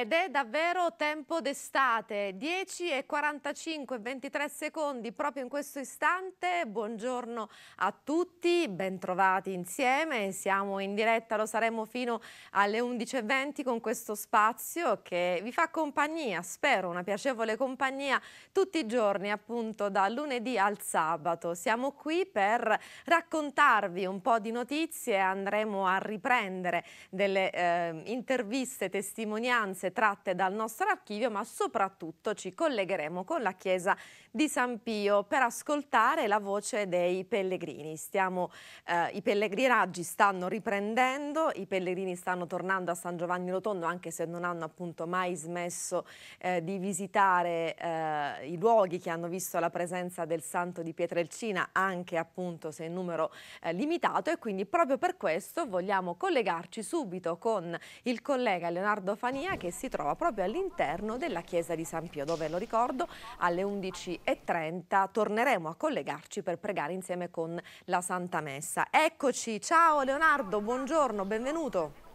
ed è davvero tempo d'estate, 10 e 45 23 secondi proprio in questo istante. Buongiorno a tutti, bentrovati insieme, siamo in diretta, lo saremo fino alle 11.20 con questo spazio che vi fa compagnia, spero una piacevole compagnia tutti i giorni appunto da lunedì al sabato. Siamo qui per raccontarvi un po' di notizie, andremo a riprendere delle eh, interviste, testimonianze tratte dal nostro archivio, ma soprattutto ci collegheremo con la chiesa di San Pio per ascoltare la voce dei pellegrini. Stiamo, eh, I pellegrinaggi stanno riprendendo, i pellegrini stanno tornando a San Giovanni Rotondo, anche se non hanno appunto mai smesso eh, di visitare eh, i luoghi che hanno visto la presenza del santo di Pietrelcina, anche appunto se in numero eh, limitato e quindi proprio per questo vogliamo collegarci subito con il collega Leonardo Fania che si trova proprio all'interno della chiesa di San Pio, dove, lo ricordo, alle 11.30 torneremo a collegarci per pregare insieme con la Santa Messa. Eccoci, ciao Leonardo, buongiorno, benvenuto.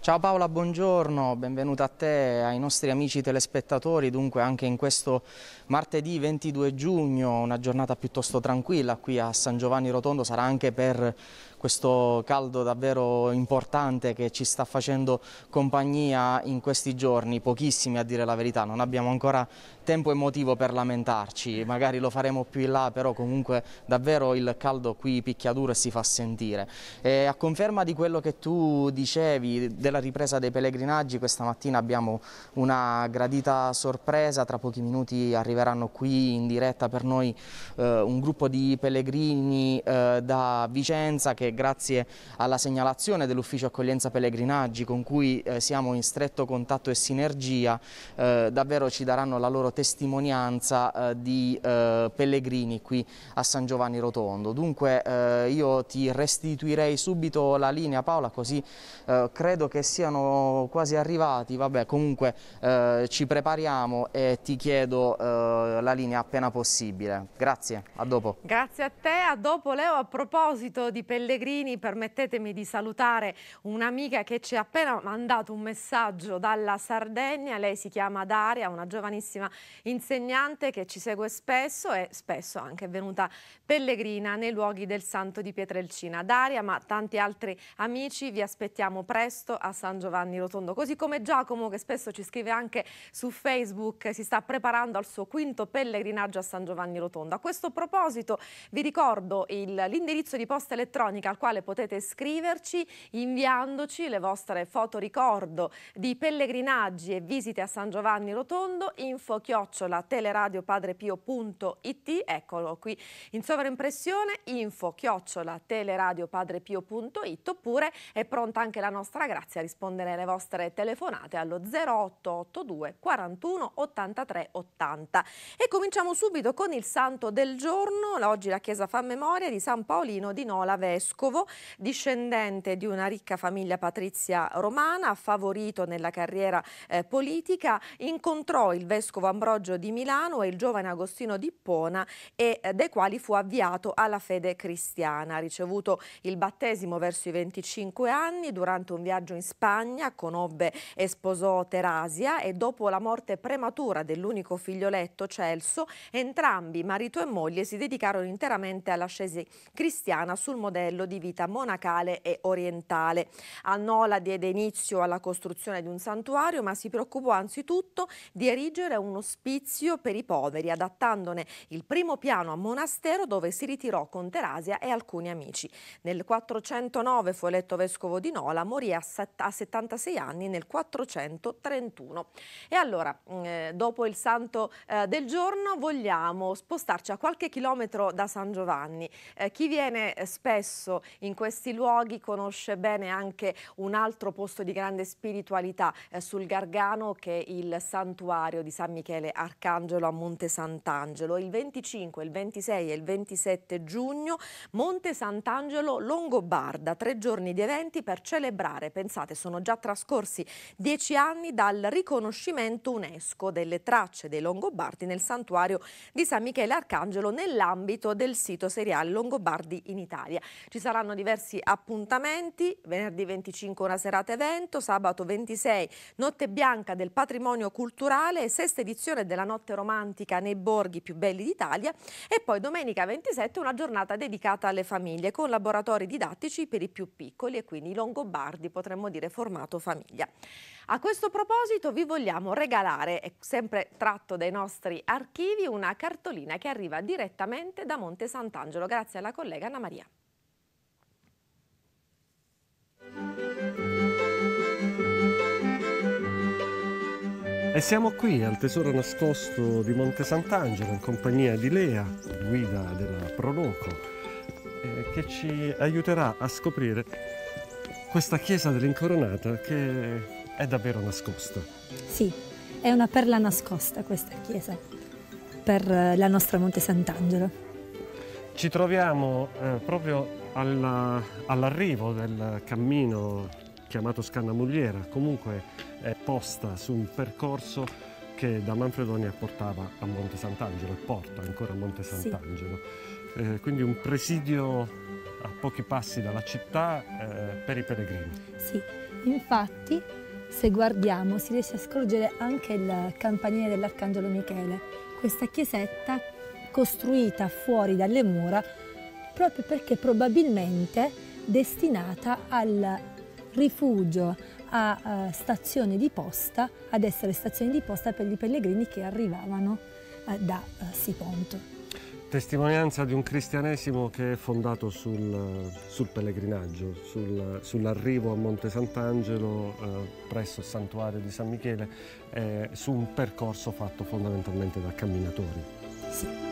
Ciao Paola, buongiorno, benvenuta a te, ai nostri amici telespettatori, dunque anche in questo martedì 22 giugno, una giornata piuttosto tranquilla qui a San Giovanni Rotondo, sarà anche per questo caldo davvero importante che ci sta facendo compagnia in questi giorni, pochissimi a dire la verità, non abbiamo ancora tempo emotivo per lamentarci, magari lo faremo più in là, però comunque davvero il caldo qui picchia duro e si fa sentire. E a conferma di quello che tu dicevi della ripresa dei pellegrinaggi, questa mattina abbiamo una gradita sorpresa, tra pochi minuti arriveranno qui in diretta per noi eh, un gruppo di pellegrini eh, da Vicenza che grazie alla segnalazione dell'ufficio accoglienza pellegrinaggi con cui eh, siamo in stretto contatto e sinergia eh, davvero ci daranno la loro testimonianza eh, di eh, pellegrini qui a San Giovanni Rotondo. Dunque eh, io ti restituirei subito la linea Paola così eh, credo che siano quasi arrivati, vabbè comunque ci prepariamo e ti chiedo la linea appena possibile. Grazie, a dopo. Grazie a te, a dopo Leo. A proposito di pellegrini Pellegrini, permettetemi di salutare un'amica che ci ha appena mandato un messaggio dalla Sardegna, lei si chiama Daria, una giovanissima insegnante che ci segue spesso e spesso anche è venuta pellegrina nei luoghi del Santo di Pietrelcina. Daria, ma tanti altri amici, vi aspettiamo presto a San Giovanni Rotondo, così come Giacomo che spesso ci scrive anche su Facebook, si sta preparando al suo quinto pellegrinaggio a San Giovanni Rotondo. A questo proposito vi ricordo l'indirizzo di posta elettronica al quale potete scriverci inviandoci le vostre foto ricordo di pellegrinaggi e visite a San Giovanni Rotondo, info chiocciola teleradiopadrepio.it, eccolo qui in sovraimpressione, info chiocciola teleradiopadrepio.it oppure è pronta anche la nostra Grazia a rispondere alle vostre telefonate allo 0882 41 83 80. E cominciamo subito con il santo del giorno, oggi la Chiesa fa memoria di San Paolino di Nola Vesu vescovo, discendente di una ricca famiglia patrizia romana, favorito nella carriera eh, politica, incontrò il vescovo Ambrogio di Milano e il giovane Agostino di Ippona e eh, dai quali fu avviato alla fede cristiana. Ha ricevuto il battesimo verso i 25 anni durante un viaggio in Spagna, conobbe e sposò Terasia e dopo la morte prematura dell'unico figlioletto Celso, entrambi, marito e moglie, si dedicarono interamente alla scesi cristiana sul modello modello di vita monacale e orientale. A Nola diede inizio alla costruzione di un santuario, ma si preoccupò anzitutto di erigere un ospizio per i poveri, adattandone il primo piano a monastero dove si ritirò con Terasia e alcuni amici. Nel 409 fu eletto vescovo di Nola, morì a 76 anni nel 431. E allora, mm, eh, dopo il santo eh, del giorno, vogliamo spostarci a qualche chilometro da San Giovanni. Eh, chi viene spesso spesso in questi luoghi, conosce bene anche un altro posto di grande spiritualità eh, sul Gargano che è il santuario di San Michele Arcangelo a Monte Sant'Angelo. Il 25, il 26 e il 27 giugno Monte Sant'Angelo Longobarda, tre giorni di eventi per celebrare, pensate sono già trascorsi dieci anni dal riconoscimento UNESCO delle tracce dei Longobardi nel santuario di San Michele Arcangelo nell'ambito del sito seriale Longobardi in Italia. Ci saranno diversi appuntamenti, venerdì 25 una serata evento, sabato 26 notte bianca del patrimonio culturale, sesta edizione della notte romantica nei borghi più belli d'Italia e poi domenica 27 una giornata dedicata alle famiglie con laboratori didattici per i più piccoli e quindi i longobardi potremmo dire formato famiglia. A questo proposito vi vogliamo regalare, sempre tratto dai nostri archivi, una cartolina che arriva direttamente da Monte Sant'Angelo grazie alla collega Anna Maria. E siamo qui al tesoro nascosto di Monte Sant'Angelo in compagnia di Lea, guida della Proloco, eh, che ci aiuterà a scoprire questa chiesa dell'Incoronata che è davvero nascosta. Sì, è una perla nascosta questa chiesa per eh, la nostra Monte Sant'Angelo. Ci troviamo eh, proprio all'arrivo del cammino chiamato Scannamugliera, comunque è posta su un percorso che da Manfredonia portava a Monte Sant'Angelo e porta ancora a Monte Sant'Angelo. Sì. Eh, quindi un presidio a pochi passi dalla città eh, per i pellegrini. Sì, infatti se guardiamo si riesce a scorgere anche il campanile dell'Arcangelo Michele, questa chiesetta costruita fuori dalle mura proprio perché probabilmente destinata al rifugio, a uh, stazioni di posta, ad essere stazione di posta per i pellegrini che arrivavano uh, da uh, Siponto. Testimonianza di un cristianesimo che è fondato sul, sul pellegrinaggio, sul, sull'arrivo a Monte Sant'Angelo eh, presso il santuario di San Michele, eh, su un percorso fatto fondamentalmente da camminatori. Sì.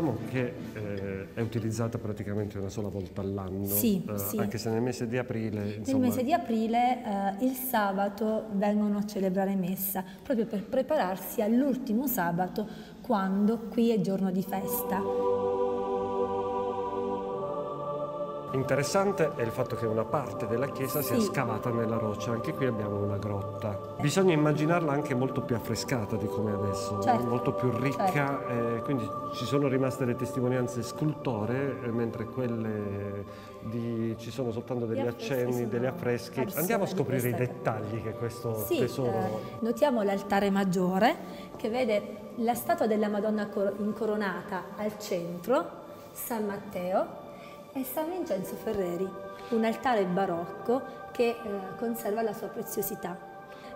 dicevamo che eh, è utilizzata praticamente una sola volta all'anno, sì, eh, sì. anche se nel mese di aprile... Insomma... Nel mese di aprile eh, il sabato vengono a celebrare messa, proprio per prepararsi all'ultimo sabato quando qui è giorno di festa. Interessante è il fatto che una parte della chiesa sia scavata nella roccia, anche qui abbiamo una grotta. Bisogna immaginarla anche molto più affrescata di come adesso, certo. molto più ricca, certo. eh, quindi ci sono rimaste le testimonianze scultore, eh, mentre quelle di, ci sono soltanto degli accenni, degli affreschi. Andiamo a scoprire i dettagli che questo sì, tesoro... Eh, notiamo l'altare maggiore che vede la statua della Madonna incoronata al centro, San Matteo, è San Vincenzo Ferreri, un altare barocco che eh, conserva la sua preziosità.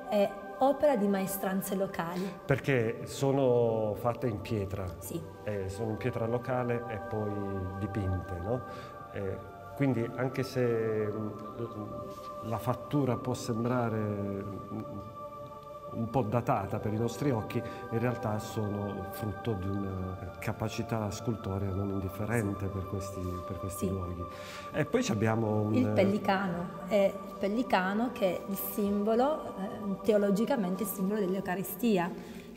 È opera di maestranze locali. Perché sono fatte in pietra, sì. eh, sono in pietra locale e poi dipinte, no? Eh, quindi anche se mm, la fattura può sembrare mm, un po' datata per i nostri occhi, in realtà sono frutto di una capacità scultorea non indifferente per questi, per questi sì. luoghi. E poi abbiamo un... Il pellicano, è il pellicano che è il simbolo, eh, teologicamente il simbolo dell'Eucaristia,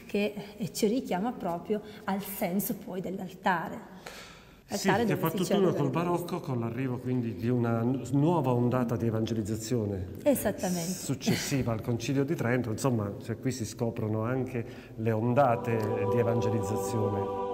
che ci richiama proprio al senso poi dell'altare sì, è fatto tutto col barocco con l'arrivo quindi di una nuova ondata di evangelizzazione Esattamente. successiva al concilio di Trento, insomma cioè qui si scoprono anche le ondate di evangelizzazione.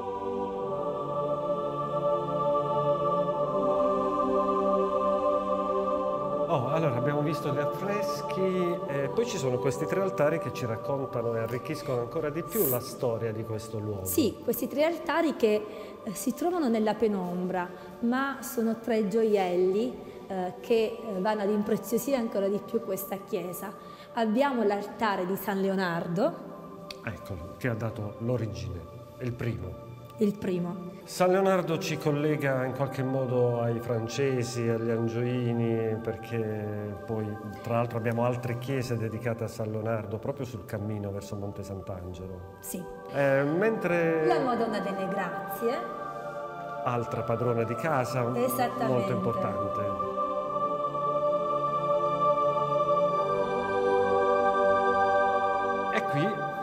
visto gli affreschi, eh, poi ci sono questi tre altari che ci raccontano e arricchiscono ancora di più la storia di questo luogo. Sì, questi tre altari che eh, si trovano nella penombra, ma sono tre gioielli eh, che eh, vanno ad impreziosire ancora di più questa chiesa. Abbiamo l'altare di San Leonardo. Eccolo, che ha dato l'origine, il primo il primo. San Leonardo ci collega in qualche modo ai francesi, agli angioini, perché poi tra l'altro abbiamo altre chiese dedicate a San Leonardo proprio sul cammino verso Monte Sant'Angelo. Sì. Eh, mentre... La Madonna delle Grazie. Altra padrona di casa, molto importante.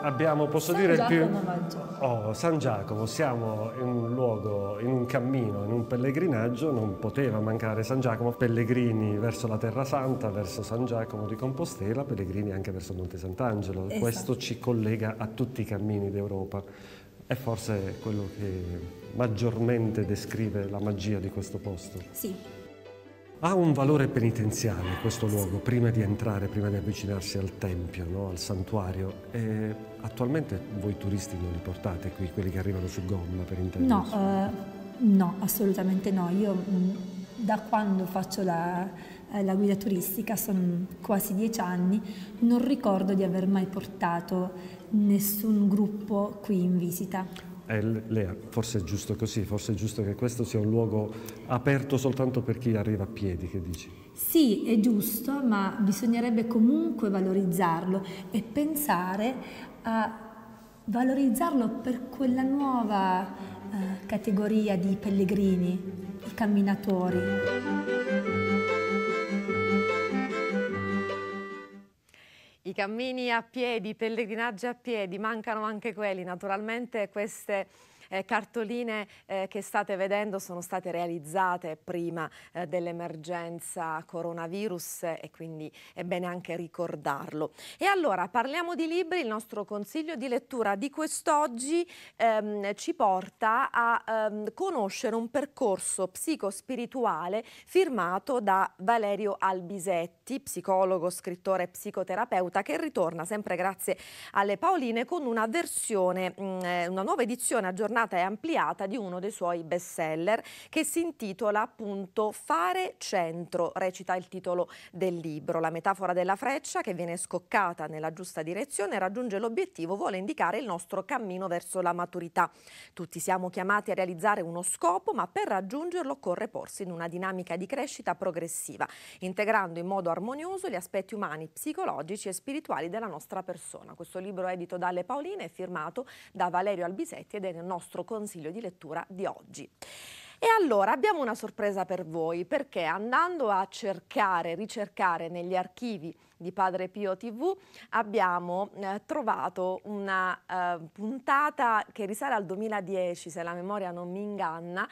abbiamo, posso San dire, Giacomo più... Oh, San Giacomo, siamo in un luogo, in un cammino, in un pellegrinaggio, non poteva mancare San Giacomo, pellegrini verso la Terra Santa, verso San Giacomo di Compostela, pellegrini anche verso Monte Sant'Angelo. Esatto. Questo ci collega a tutti i cammini d'Europa. È forse quello che maggiormente descrive la magia di questo posto. Sì, ha un valore penitenziale questo luogo, prima di entrare, prima di avvicinarsi al tempio, no? al santuario. E attualmente voi turisti non li portate qui, quelli che arrivano su gomma per intendersi? No, eh, no, assolutamente no. Io mm, da quando faccio la, eh, la guida turistica, sono quasi dieci anni, non ricordo di aver mai portato nessun gruppo qui in visita. Eh, Lea, forse è giusto così, forse è giusto che questo sia un luogo aperto soltanto per chi arriva a piedi, che dici? Sì, è giusto, ma bisognerebbe comunque valorizzarlo e pensare a valorizzarlo per quella nuova eh, categoria di pellegrini, i camminatori. I cammini a piedi, i pellegrinaggi a piedi, mancano anche quelli. Naturalmente queste eh, cartoline eh, che state vedendo sono state realizzate prima eh, dell'emergenza coronavirus e quindi è bene anche ricordarlo. E allora parliamo di libri, il nostro consiglio di lettura di quest'oggi ehm, ci porta a ehm, conoscere un percorso psicospirituale firmato da Valerio Albisetti, psicologo, scrittore e psicoterapeuta che ritorna sempre grazie alle Paoline con una versione, mh, mm, eh, una nuova edizione aggiornata aggiornata e ampliata di uno dei suoi best seller che si intitola appunto Fare centro, recita il titolo del libro. La metafora della freccia che viene scoccata nella giusta direzione raggiunge l'obiettivo, vuole indicare il nostro cammino verso la maturità. Tutti siamo chiamati a realizzare uno scopo, ma per raggiungerlo occorre porsi in una dinamica di crescita progressiva, integrando in modo armonioso gli aspetti umani, psicologici e spirituali della nostra persona. Questo libro è edito dalle Paoline e firmato da Valerio Albisetti ed è nel nostro nostro consiglio di lettura di oggi. E allora abbiamo una sorpresa per voi perché andando a cercare, ricercare negli archivi di Padre Pio TV abbiamo eh, trovato una eh, puntata che risale al 2010 se la memoria non mi inganna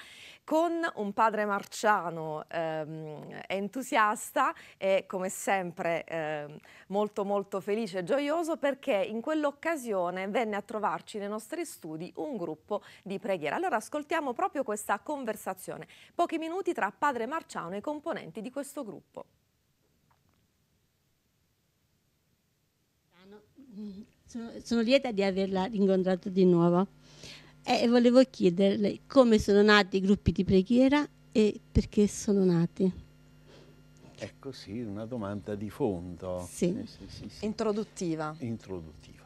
con un padre marciano eh, entusiasta e come sempre ehm, molto molto felice e gioioso perché in quell'occasione venne a trovarci nei nostri studi un gruppo di preghiera. Allora ascoltiamo proprio questa conversazione conversazione. Pochi minuti tra padre Marciano e i componenti di questo gruppo. Sono, sono lieta di averla incontrata di nuovo eh, e volevo chiederle come sono nati i gruppi di preghiera e perché sono nati. Ecco sì, una domanda di fondo. Sì. Eh, sì, sì, sì. Introduttiva. Introduttiva.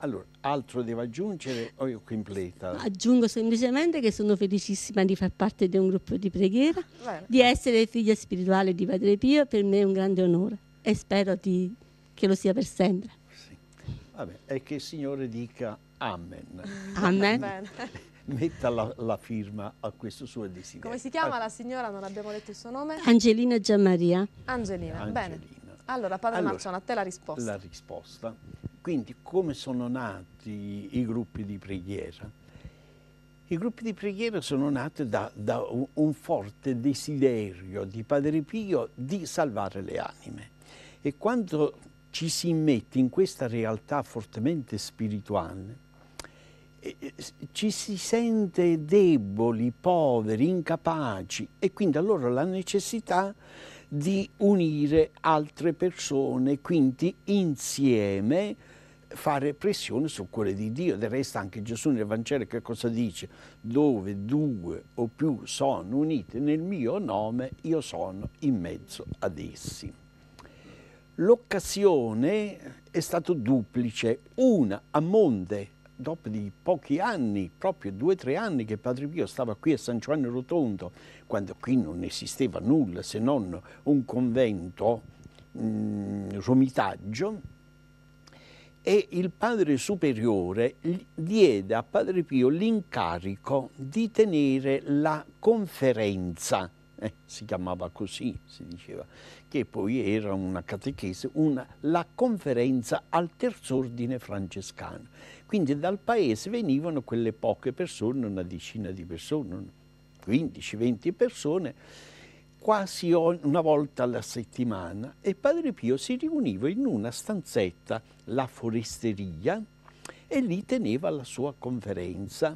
Allora, altro devo aggiungere o io completa? Aggiungo semplicemente che sono felicissima di far parte di un gruppo di preghiera, Bene. di essere figlia spirituale di Padre Pio, per me è un grande onore e spero di, che lo sia per sempre. Sì. Vabbè, e che il Signore dica Amen. Amen. Metta la, la, firma a questo suo desiderio. Come si chiama ah. la signora? Non abbiamo letto il suo nome. Angelina Giammaria. Angelina, Angelina. bene. Allora, padre allora, Marciano, a te la risposta. La risposta quindi come sono nati i gruppi di preghiera? I gruppi di preghiera sono nati da, da un forte desiderio di Padre Pio di salvare le anime. E quando ci si mette in questa realtà fortemente spirituale, ci si sente deboli, poveri, incapaci e quindi allora la necessità di unire altre persone, quindi insieme fare pressione su quelle di Dio. Del resto anche Gesù nel Vangelo che cosa dice? Dove due o più sono unite nel mio nome, io sono in mezzo ad essi. L'occasione è stata duplice, una a Monte, dopo di pochi anni, proprio due o tre anni che Padre Pio stava qui a San Giovanni Rotondo, quando qui non esisteva nulla se non un convento, un mm, romitaggio, e il padre superiore diede a padre Pio l'incarico di tenere la conferenza, eh, si chiamava così, si diceva, che poi era una catechese, una, la conferenza al terzo ordine francescano. Quindi dal paese venivano quelle poche persone, una decina di persone, 15-20 persone, quasi una volta alla settimana e Padre Pio si riuniva in una stanzetta, la foresteria, e lì teneva la sua conferenza.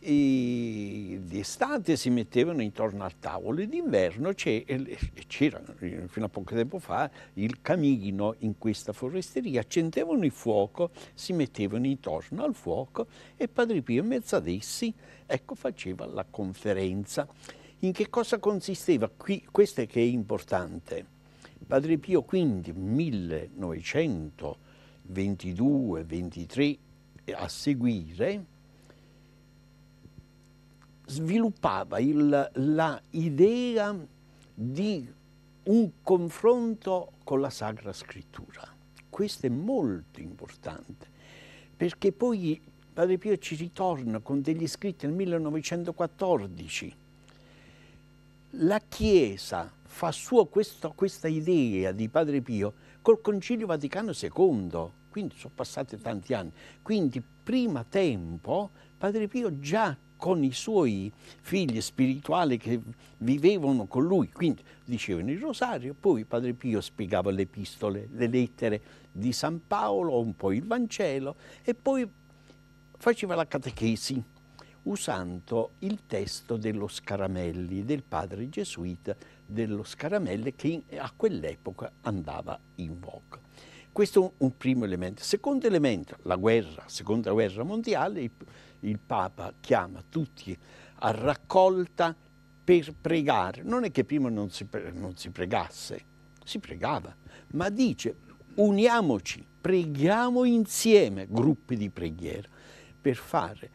D'estate si mettevano intorno al tavolo e d'inverno c'era, fino a poco tempo fa, il camino in questa foresteria. Accendevano il fuoco, si mettevano intorno al fuoco e Padre Pio in mezzo ad essi ecco, faceva la conferenza. In che cosa consisteva? Qui, questo è che è importante. Padre Pio quindi 1922, 23 a seguire sviluppava l'idea di un confronto con la Sacra Scrittura. Questo è molto importante perché poi Padre Pio ci ritorna con degli scritti nel 1914 la Chiesa fa sua questa, questa idea di Padre Pio col Concilio Vaticano II, quindi sono passati tanti anni. Quindi prima tempo Padre Pio già con i suoi figli spirituali che vivevano con lui, quindi dicevano il rosario, poi Padre Pio spiegava le epistole, le lettere di San Paolo, un po' il Vangelo e poi faceva la catechesi usando il testo dello Scaramelli, del padre gesuita dello Scaramelli che a quell'epoca andava in voga. Questo è un primo elemento. Secondo elemento, la guerra, seconda guerra mondiale, il Papa chiama tutti a raccolta per pregare. Non è che prima non si, non si pregasse, si pregava, ma dice uniamoci, preghiamo insieme gruppi di preghiera per fare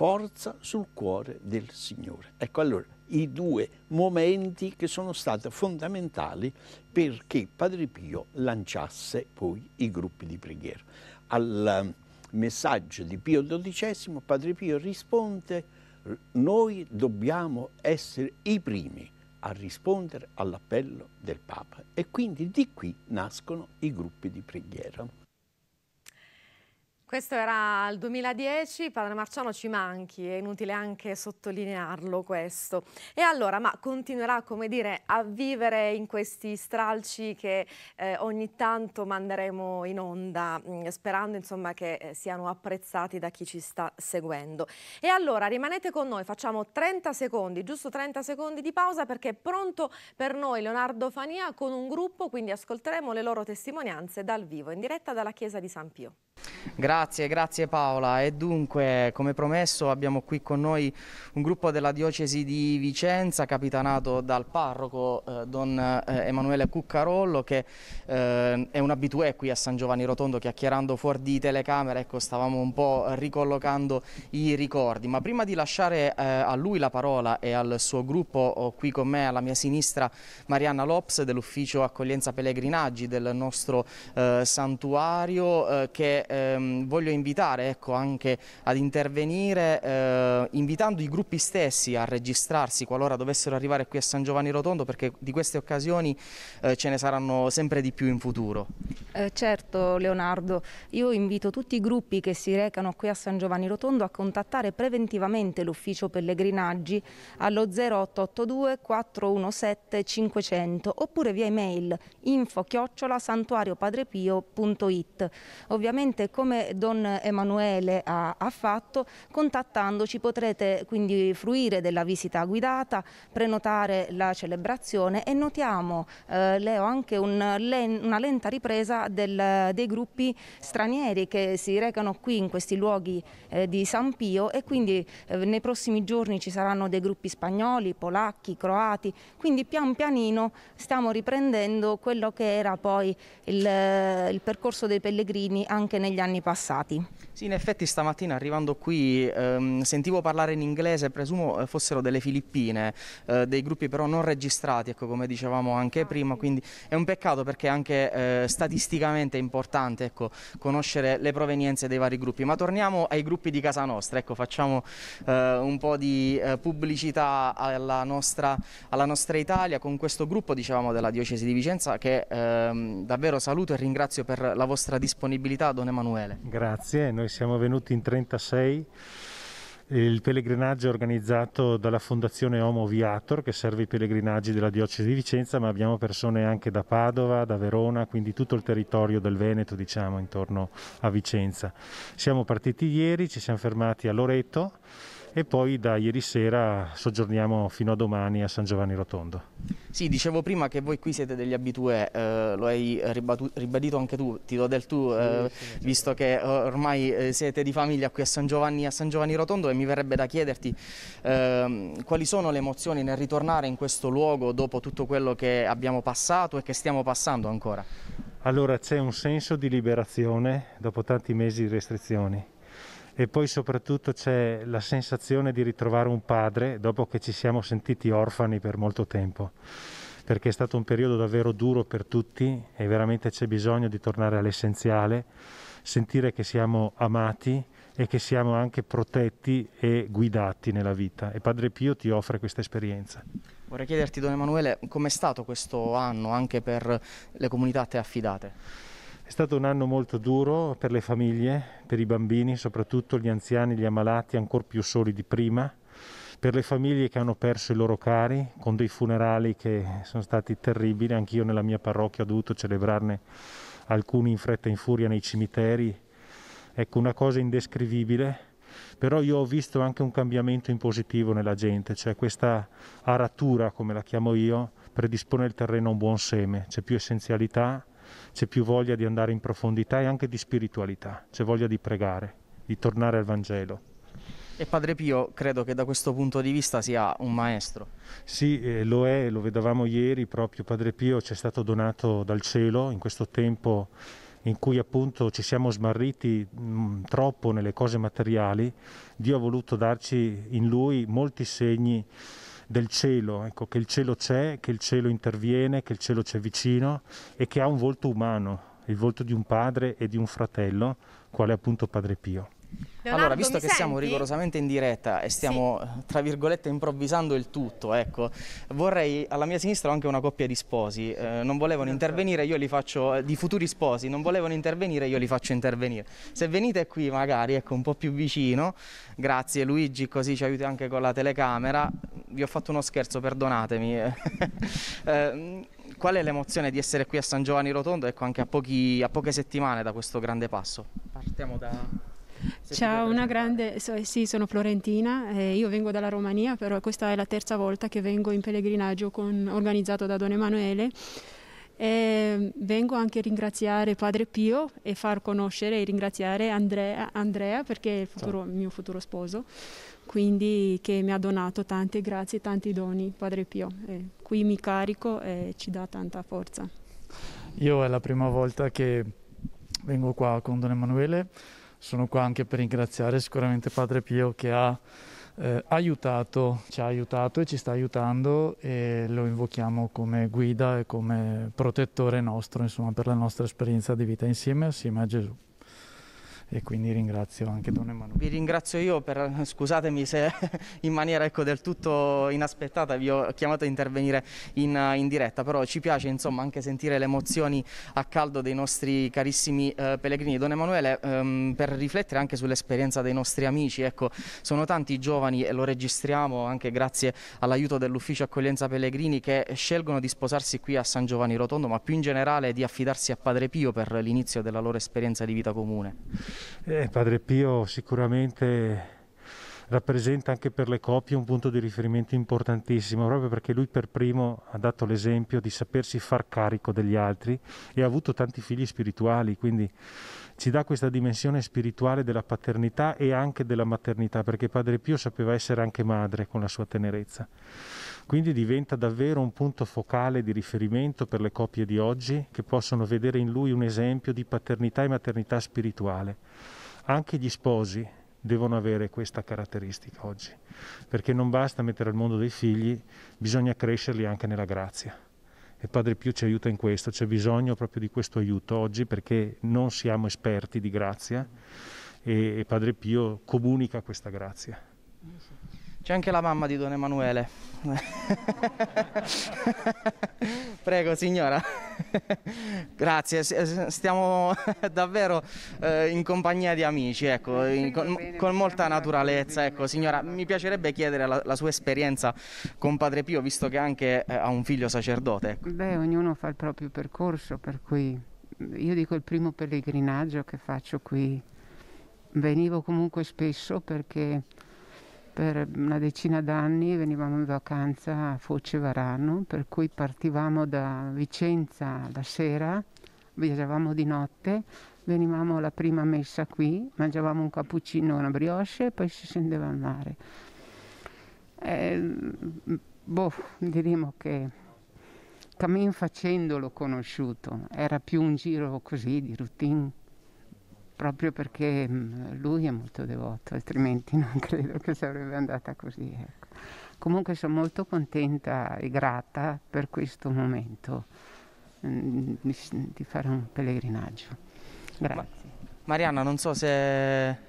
forza sul cuore del Signore. Ecco allora i due momenti che sono stati fondamentali perché Padre Pio lanciasse poi i gruppi di preghiera. Al ehm, messaggio di Pio XII Padre Pio risponde noi dobbiamo essere i primi a rispondere all'appello del Papa e quindi di qui nascono i gruppi di preghiera. Questo era il 2010, padre Marciano ci manchi, è inutile anche sottolinearlo questo. E allora, ma continuerà come dire a vivere in questi stralci che eh, ogni tanto manderemo in onda, mh, mm, sperando insomma che eh, siano apprezzati da chi ci sta seguendo. E allora rimanete con noi, facciamo 30 secondi, giusto 30 secondi di pausa perché è pronto per noi Leonardo Fania con un gruppo, quindi ascolteremo le loro testimonianze dal vivo, in diretta dalla chiesa di San Pio. Grazie. Grazie, grazie Paola. E dunque, come promesso, abbiamo qui con noi un gruppo della diocesi di Vicenza, capitanato dal parroco eh, Don eh, Emanuele Cuccarollo, che eh, è un abitué qui a San Giovanni Rotondo, chiacchierando fuori di telecamera. Ecco, stavamo un po' ricollocando i ricordi. Ma prima di lasciare eh, a lui la parola e al suo gruppo, ho qui con me alla mia sinistra Marianna Lops dell'ufficio accoglienza pellegrinaggi del nostro eh, santuario, eh, che ehm, voglio invitare ecco, anche ad intervenire eh, invitando i gruppi stessi a registrarsi qualora dovessero arrivare qui a San Giovanni Rotondo perché di queste occasioni eh, ce ne saranno sempre di più in futuro. Eh, certo Leonardo, io invito tutti i gruppi che si recano qui a San Giovanni Rotondo a contattare preventivamente l'ufficio pellegrinaggi allo 0882 417 500 oppure via email info chiocciola santuariopadrepio.it. Ovviamente come Don Emanuele ha, ha fatto, contattandoci potrete quindi fruire della visita guidata, prenotare la celebrazione e notiamo eh, Leo anche un, una lenta ripresa del, dei gruppi stranieri che si recano qui in questi luoghi eh, di San Pio e quindi eh, nei prossimi giorni ci saranno dei gruppi spagnoli, polacchi, croati, quindi pian pianino stiamo riprendendo quello che era poi il, il percorso dei pellegrini anche negli anni passati interessati. Sì, in effetti stamattina arrivando qui ehm, sentivo parlare in inglese, presumo eh, fossero delle Filippine, eh, dei gruppi però non registrati, ecco, come dicevamo anche ah, prima, quindi è un peccato perché anche eh, statisticamente è importante ecco, conoscere le provenienze dei vari gruppi. Ma torniamo ai gruppi di casa nostra, ecco, facciamo eh, un po' di eh, pubblicità alla nostra, alla nostra, Italia con questo gruppo diciamo, della Diocesi di Vicenza che ehm, davvero saluto e ringrazio per la vostra disponibilità, Don Emanuele. Grazie. Grazie, noi siamo venuti in 36 il pellegrinaggio è organizzato dalla Fondazione Homo Viator che serve i pellegrinaggi della diocesi di Vicenza, ma abbiamo persone anche da Padova, da Verona, quindi tutto il territorio del Veneto, diciamo, intorno a Vicenza. Siamo partiti ieri, ci siamo fermati a Loreto e poi da ieri sera soggiorniamo fino a domani a San Giovanni Rotondo. Sì, dicevo prima che voi qui siete degli abitué, eh, lo hai ribadito anche tu, ti do Del Tu, eh, sì, sì, visto che eh, ormai eh, siete di famiglia qui a San Giovanni, a San Giovanni Rotondo e mi verrebbe da chiederti eh, quali sono le emozioni nel ritornare in questo luogo dopo tutto quello che abbiamo passato e che stiamo passando ancora. Allora c'è un senso di liberazione dopo tanti mesi di restrizioni e poi soprattutto c'è la sensazione di ritrovare un padre dopo che ci siamo sentiti orfani per molto tempo, perché è stato un periodo davvero duro per tutti e veramente c'è bisogno di tornare all'essenziale, sentire che siamo amati e che siamo anche protetti e guidati nella vita e Padre Pio ti offre questa esperienza. Vorrei chiederti, Don Emanuele, com'è stato questo anno anche per le comunità a te affidate? È stato un anno molto duro per le famiglie, per i bambini, soprattutto gli anziani, gli ammalati, ancora più soli di prima, per le famiglie che hanno perso i loro cari, con dei funerali che sono stati terribili. Anch'io nella mia parrocchia ho dovuto celebrarne alcuni in fretta e in furia nei cimiteri. Ecco, una cosa indescrivibile. Però io ho visto anche un cambiamento in positivo nella gente, cioè questa aratura, come la chiamo io, predispone il terreno a un buon seme, c'è più essenzialità, c'è più voglia di andare in profondità e anche di spiritualità, c'è voglia di pregare, di tornare al Vangelo. E Padre Pio credo che da questo punto di vista sia un maestro. Sì, eh, lo è, lo vedevamo ieri, proprio Padre Pio ci è stato donato dal cielo in questo tempo in cui appunto ci siamo smarriti mh, mm, troppo nelle cose materiali, Dio ha voluto darci in lui molti segni del cielo, ecco, che il cielo c'è, che il cielo interviene, che il cielo c'è vicino e che ha un volto umano, il volto di un padre e di un fratello, quale appunto Padre Pio. Leonardo, allora, visto che senti? siamo rigorosamente in diretta e stiamo, sì. tra virgolette, improvvisando il tutto, ecco, vorrei, alla mia sinistra ho anche una coppia di sposi, eh, non volevano intervenire, io li faccio, eh, di futuri sposi, non volevano intervenire, io li faccio intervenire. Se venite qui magari, ecco, un po' più vicino, grazie Luigi, così ci aiuti anche con la telecamera, vi ho fatto uno scherzo, perdonatemi. eh, qual è l'emozione di essere qui a San Giovanni Rotondo, ecco, anche a, pochi, a poche settimane da questo grande passo? Partiamo da... Ciao, una grande... So, sì, sono Florentina, eh, io vengo dalla Romania, però questa è la terza volta che vengo in pellegrinaggio con, organizzato da Don Emanuele. E vengo anche a ringraziare Padre Pio e far conoscere e ringraziare Andrea, Andrea perché è il futuro, mio futuro sposo, quindi che mi ha donato tante grazie, e tanti doni, Padre Pio. E qui mi carico e ci dà tanta forza. Io è la prima volta che vengo qua con Don Emanuele sono qua anche per ringraziare sicuramente Padre Pio che ha eh, aiutato, ci ha aiutato e ci sta aiutando e lo invochiamo come guida e come protettore nostro, insomma, per la nostra esperienza di vita insieme, assieme a Gesù e quindi ringrazio anche Don Emanuele. Vi ringrazio io per, scusatemi se in maniera ecco, del tutto inaspettata vi ho chiamato a intervenire in, in diretta, però ci piace insomma anche sentire le emozioni a caldo dei nostri carissimi eh, pellegrini. Don Emanuele, ehm, per riflettere anche sull'esperienza dei nostri amici, ecco, sono tanti i giovani e lo registriamo anche grazie all'aiuto dell'ufficio accoglienza pellegrini che scelgono di sposarsi qui a San Giovanni Rotondo, ma più in generale di affidarsi a Padre Pio per l'inizio della loro esperienza di vita comune. Eh, Padre Pio sicuramente rappresenta anche per le coppie un punto di riferimento importantissimo, proprio perché lui per primo ha dato l'esempio di sapersi far carico degli altri e ha avuto tanti figli spirituali, quindi ci dà questa dimensione spirituale della paternità e anche della maternità, perché Padre Pio sapeva essere anche madre con la sua tenerezza. Quindi diventa davvero un punto focale di riferimento per le coppie di oggi che possono vedere in lui un esempio di paternità e maternità spirituale. Anche gli sposi, devono avere questa caratteristica oggi, perché non basta mettere al mondo dei figli, bisogna crescerli anche nella grazia. E Padre Pio ci aiuta in questo, c'è bisogno proprio di questo aiuto oggi perché non siamo esperti di grazia e Padre Pio comunica questa grazia. C'è anche la mamma di Don Emanuele. Prego signora. Grazie, stiamo davvero eh, in compagnia di amici, ecco, in, con, con, molta naturalezza. Ecco, signora, mi piacerebbe chiedere la, la, sua esperienza con Padre Pio, visto che anche eh, ha un figlio sacerdote. Ecco. Beh, ognuno fa il proprio percorso, per cui mm, io dico il primo pellegrinaggio che faccio qui. Venivo comunque spesso perché per una decina d'anni venivamo in vacanza a Foce Varano, per cui partivamo da Vicenza la sera, viaggiavamo di notte, venivamo alla prima messa qui, mangiavamo un cappuccino e una brioche e poi si scendeva al mare. E, boh, diremmo che cammin facendo l'ho conosciuto, era più un giro così di routine proprio perché mm, lui è molto devoto, altrimenti non credo che sarebbe andata così. Ecco. Comunque sono molto contenta e grata per questo momento mm, di fare un pellegrinaggio. Grazie. Marianna, non so se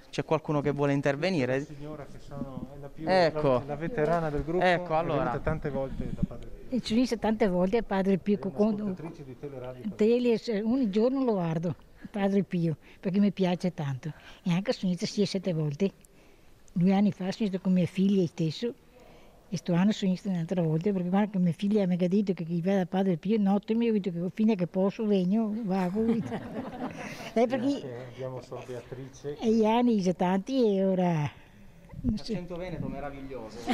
c'è qualcuno che vuole intervenire. La Signora che sono, è la, più, ecco. la, la veterana del gruppo, ecco, allora. è tante volte da Padre Pio. E ci dice tante volte a Padre Pico È un'ascoltatrice con... di Teleradio. Tele, eh, ogni giorno lo guardo. Padre Pio, perché mi piace tanto. E anche sono venuta sia sette volte. Due anni fa sono venuta con mia figlia stesso e sto anno sono venuta un'altra volta perché guarda che mia figlia mi ha detto che chi va da Padre Pio notte mi ha detto che fino a che posso vengo, vago. eh, perché... Abbiamo sua Beatrice. E gli anni sono tanti e ora... L'accento eh, veneto meraviglioso.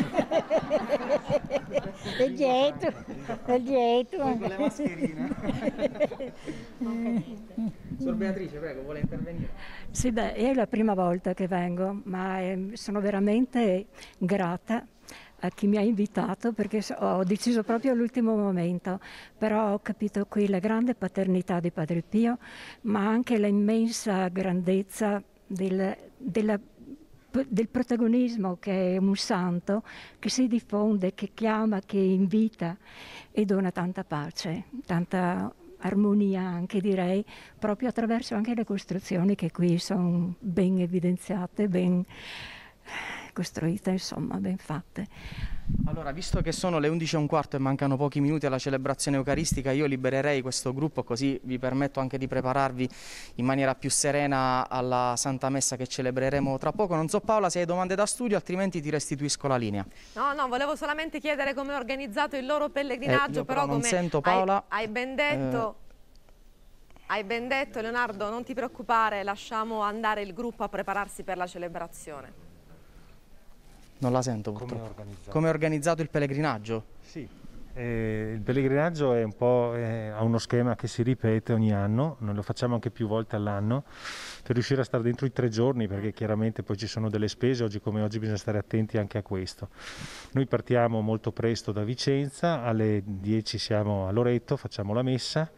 è dietro, è dietro. Con le mascherine. Sor Beatrice, prego, vuole intervenire? Sì, beh, è la prima volta che vengo, ma ehm, sono veramente grata a chi mi ha invitato perché ho deciso proprio all'ultimo momento, però ho capito qui la grande paternità di Padre Pio, ma anche l'immensa grandezza del, della del protagonismo che è un santo, che si diffonde, che chiama, che invita e dona tanta pace, tanta armonia anche direi, proprio attraverso anche le costruzioni che qui sono ben evidenziate, ben costruite, insomma, ben fatte. Allora, visto che sono le 11 e un quarto e mancano pochi minuti alla celebrazione eucaristica, io libererei questo gruppo così vi permetto anche di prepararvi in maniera più serena alla Santa Messa che celebreremo tra poco. Non so Paola se hai domande da studio, altrimenti ti restituisco la linea. No, no, volevo solamente chiedere come è organizzato il loro pellegrinaggio, eh, però, però come sento, Paola, hai, hai, ben detto... Eh... Hai ben detto Leonardo, non ti preoccupare, lasciamo andare il gruppo a prepararsi per la celebrazione. Non la sento purtroppo. Come è organizzato? Come è organizzato il pellegrinaggio? Sì, eh, il pellegrinaggio è un po' eh, ha uno schema che si ripete ogni anno, noi lo facciamo anche più volte all'anno per riuscire a stare dentro i tre giorni perché chiaramente poi ci sono delle spese, oggi come oggi bisogna stare attenti anche a questo. Noi partiamo molto presto da Vicenza, alle 10 siamo a Loreto, facciamo la messa,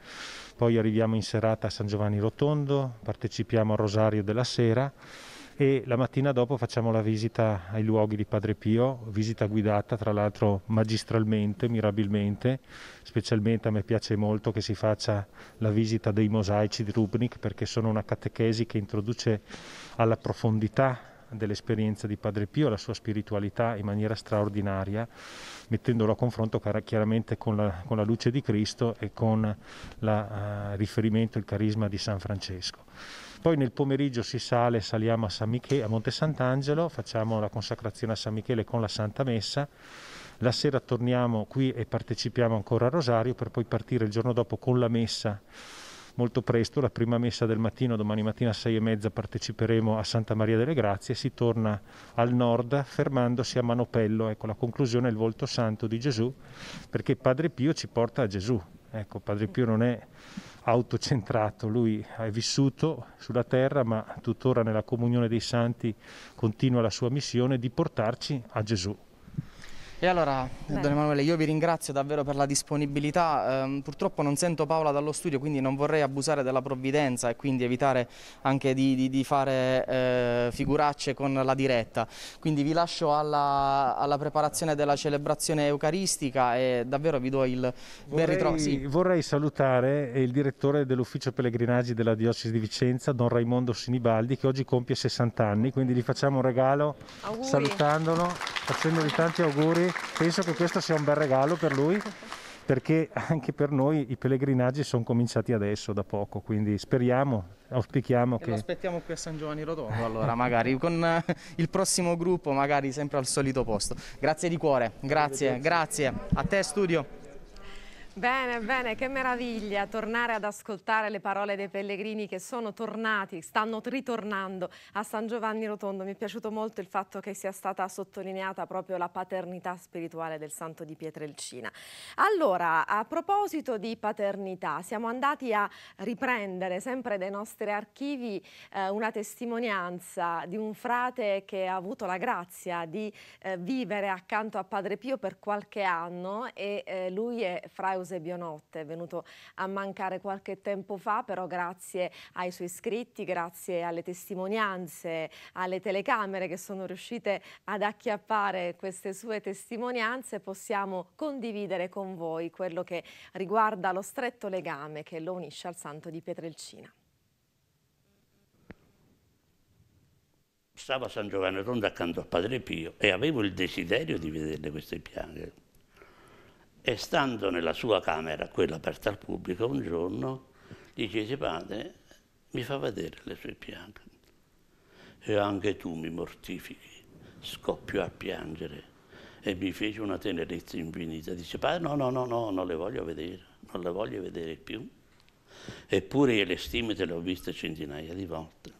poi arriviamo in serata a San Giovanni Rotondo, partecipiamo al Rosario della Sera e la mattina dopo facciamo la visita ai luoghi di Padre Pio, visita guidata tra l'altro magistralmente, mirabilmente, specialmente a me piace molto che si faccia la visita dei mosaici di Rubnik perché sono una catechesi che introduce alla profondità dell'esperienza di Padre Pio, la sua spiritualità in maniera straordinaria, mettendolo a confronto chiaramente con la, con la luce di Cristo e con il uh, eh, riferimento, il carisma di San Francesco. Poi nel pomeriggio si sale, saliamo a, San Michele, a Monte Sant'Angelo, facciamo la consacrazione a San Michele con la Santa Messa, la sera torniamo qui e partecipiamo ancora al Rosario per poi partire il giorno dopo con la Messa molto presto, la prima messa del mattino, domani mattina alle 6 e mezza parteciperemo a Santa Maria delle Grazie, si torna al nord fermandosi a Manopello, ecco la conclusione è il volto santo di Gesù, perché Padre Pio ci porta a Gesù, ecco Padre Pio non è autocentrato, lui è vissuto sulla terra ma tuttora nella comunione dei santi continua la sua missione di portarci a Gesù. E allora, Bene. Don Emanuele, io vi ringrazio davvero per la disponibilità. Eh, purtroppo non sento Paola dallo studio, quindi non vorrei abusare della provvidenza e quindi evitare anche di, di, di fare eh, figuracce con la diretta. Quindi vi lascio alla, alla, preparazione della celebrazione eucaristica e davvero vi do il ben ritrovo. Sì. Vorrei salutare eh, il direttore dell'ufficio pellegrinaggi della diocesi di Vicenza, Don Raimondo Sinibaldi, che oggi compie 60 anni, quindi gli facciamo un regalo Auguri. salutandolo facendogli tanti auguri. Penso che questo sia un bel regalo per lui perché anche per noi i pellegrinaggi sono cominciati adesso, da poco, quindi speriamo, auspichiamo e che... Lo aspettiamo qui a San Giovanni Rotondo, allora magari con eh, il prossimo gruppo, magari sempre al solito posto. Grazie di cuore, grazie, grazie. grazie. A te studio. Bene, bene, che meraviglia tornare ad ascoltare le parole dei pellegrini che sono tornati, stanno ritornando a San Giovanni Rotondo. Mi è piaciuto molto il fatto che sia stata sottolineata proprio la paternità spirituale del santo di Pietrelcina. Allora, a proposito di paternità, siamo andati a riprendere sempre dai nostri archivi eh, una testimonianza di un frate che ha avuto la grazia di eh, vivere accanto a Padre Pio per qualche anno e eh, lui è fra Eusebius Euse Bionotte, è venuto a mancare qualche tempo fa, però grazie ai suoi iscritti, grazie alle testimonianze, alle telecamere che sono riuscite ad acchiappare queste sue testimonianze, possiamo condividere con voi quello che riguarda lo stretto legame che lo unisce al santo di Pietrelcina. Stavo a San Giovanni Rondo accanto a Padre Pio e avevo il desiderio di vederle queste piante e stando nella sua camera, quella aperta al pubblico, un giorno gli chiese padre, mi fa vedere le sue piante. E anche tu mi mortifichi. Scoppiò a piangere e mi fece una tenerezza infinita. Dice, padre, no, no, no, no, non le voglio vedere, non le voglio vedere più. Eppure io le stime te le ho viste centinaia di volte,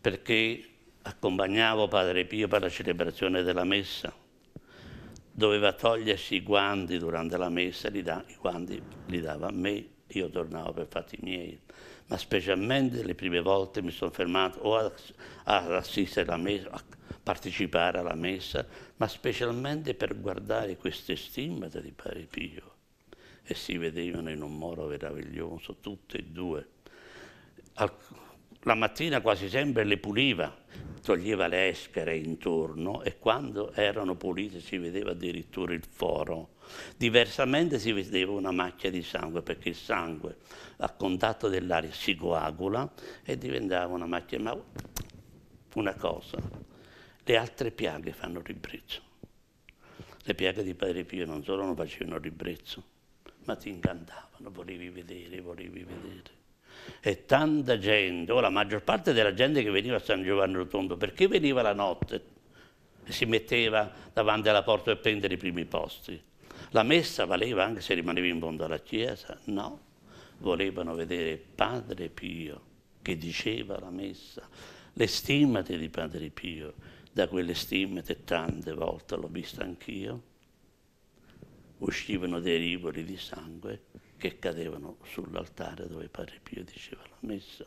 perché accompagnavo Padre Pio per la celebrazione della messa doveva togliersi i guanti durante la messa, li da, i guanti li dava a me, io tornavo per fatti miei. Ma specialmente le prime volte mi sono fermato o ad assistere alla messa, a partecipare alla messa, ma specialmente per guardare queste stimmate di Padre Pio. E si vedevano in un modo meraviglioso, tutte e due. La mattina quasi sempre le puliva, toglieva le eschere intorno e quando erano pulite si vedeva addirittura il foro. Diversamente si vedeva una macchia di sangue perché il sangue a contatto dell'aria si coagula e diventava una macchia. Ma una cosa, le altre piaghe fanno ribrezzo. Le piaghe di Padre Pio non solo non facevano ribrezzo, ma ti incantavano, volevi vedere, volevi vedere e tanta gente, o la maggior parte della gente che veniva a San Giovanni Rotondo, perché veniva la notte e si metteva davanti alla porta per prendere i primi posti? La messa valeva anche se rimanevi in fondo alla chiesa? No, volevano vedere Padre Pio che diceva la messa, le stimmate di Padre Pio, da quelle stimmate tante volte l'ho vista anch'io, uscivano dei rivoli di sangue che cadevano sull'altare dove Padre Pio diceva la messa.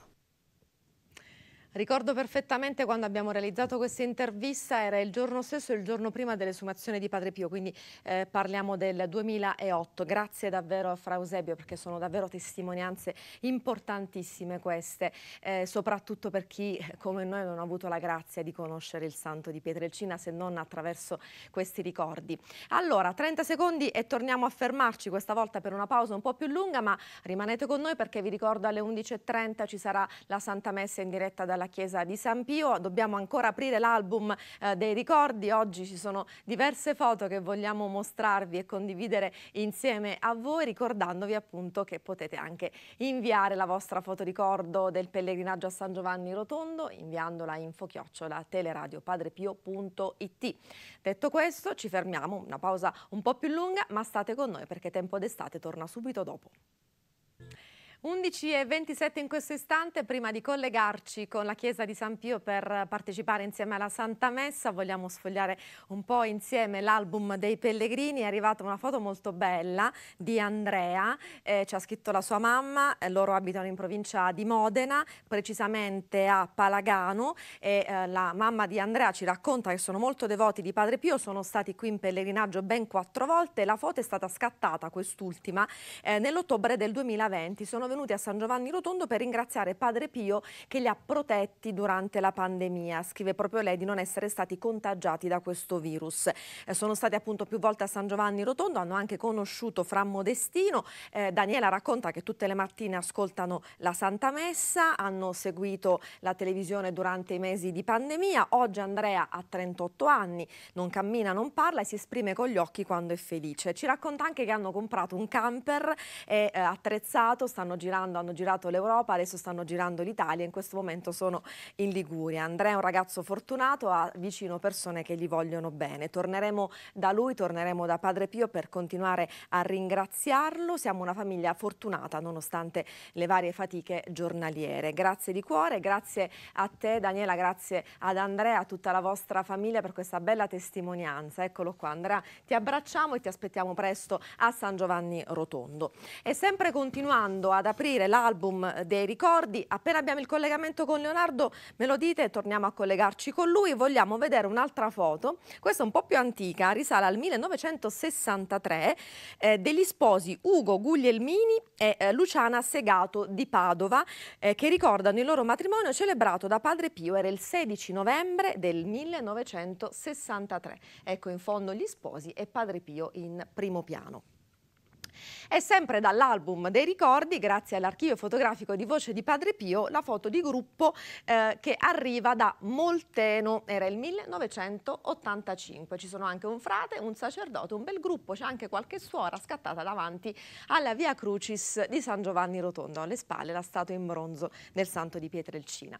Ricordo perfettamente quando abbiamo realizzato questa intervista, era il giorno stesso il giorno prima dell'esumazione di Padre Pio, quindi eh, parliamo del 2008. Grazie davvero a Fra Eusebio perché sono davvero testimonianze importantissime queste, eh, soprattutto per chi come noi non ha avuto la grazia di conoscere il santo di Pietrelcina se non attraverso questi ricordi. Allora, 30 secondi e torniamo a fermarci, questa volta per una pausa un po' più lunga, ma rimanete con noi perché vi ricordo alle 11.30 ci sarà la Santa Messa in diretta dalla alla chiesa di San Pio. Dobbiamo ancora aprire l'album eh, dei ricordi. Oggi ci sono diverse foto che vogliamo mostrarvi e condividere insieme a voi, ricordandovi appunto che potete anche inviare la vostra foto ricordo del pellegrinaggio a San Giovanni Rotondo inviandola a infochiocciola teleradiopadrepio.it. Detto questo, ci fermiamo, una pausa un po' più lunga, ma state con noi perché tempo d'estate torna subito dopo. 11 e 27 in questo istante, prima di collegarci con la chiesa di San Pio per partecipare insieme alla Santa Messa, vogliamo sfogliare un po' insieme l'album dei Pellegrini, è arrivata una foto molto bella di Andrea, eh, ci ha scritto la sua mamma, eh, loro abitano in provincia di Modena, precisamente a Palagano e eh, la mamma di Andrea ci racconta che sono molto devoti di Padre Pio, sono stati qui in pellegrinaggio ben quattro volte, la foto è stata scattata quest'ultima eh, nell'ottobre del 2020, sono venuti a San Giovanni Rotondo per ringraziare Padre Pio che li ha protetti durante la pandemia. Scrive proprio lei di non essere stati contagiati da questo virus. Eh, sono stati appunto più volte a San Giovanni Rotondo, hanno anche conosciuto Fra Modestino. Eh, Daniela racconta che tutte le mattine ascoltano la Santa Messa, hanno seguito la televisione durante i mesi di pandemia. Oggi Andrea ha 38 anni, non cammina, non parla e si esprime con gli occhi quando è felice. Ci racconta anche che hanno comprato un camper eh, attrezzato, stanno girando, hanno girato l'Europa, adesso stanno girando l'Italia, in questo momento sono in Liguria. Andrea è un ragazzo fortunato, ha vicino persone che gli vogliono bene. Torneremo da lui, torneremo da Padre Pio per continuare a ringraziarlo. Siamo una famiglia fortunata nonostante le varie fatiche giornaliere. Grazie di cuore, grazie a te Daniela, grazie ad Andrea, a tutta la vostra famiglia per questa bella testimonianza. Eccolo qua Andrea, ti abbracciamo e ti aspettiamo presto a San Giovanni Rotondo. E sempre continuando ad aprire l'album eh, dei ricordi. Appena abbiamo il collegamento con Leonardo, me lo dite, torniamo a collegarci con lui. Vogliamo vedere un'altra foto, questa è un po' più antica, risale al 1963, eh, degli sposi Ugo Guglielmini e eh, Luciana Segato di Padova, eh, che ricordano il loro matrimonio celebrato da Padre Pio, era il 16 novembre del 1963. Ecco in fondo gli sposi e Padre Pio in primo piano. E sempre dall'album dei ricordi, grazie all'archivio fotografico di Voce di Padre Pio, la foto di gruppo eh, che arriva da Molteno, era il 1985. Ci sono anche un frate, un sacerdote, un bel gruppo, c'è anche qualche suora scattata davanti alla Via Crucis di San Giovanni Rotondo, alle spalle la statua in bronzo del santo di Pietrelcina.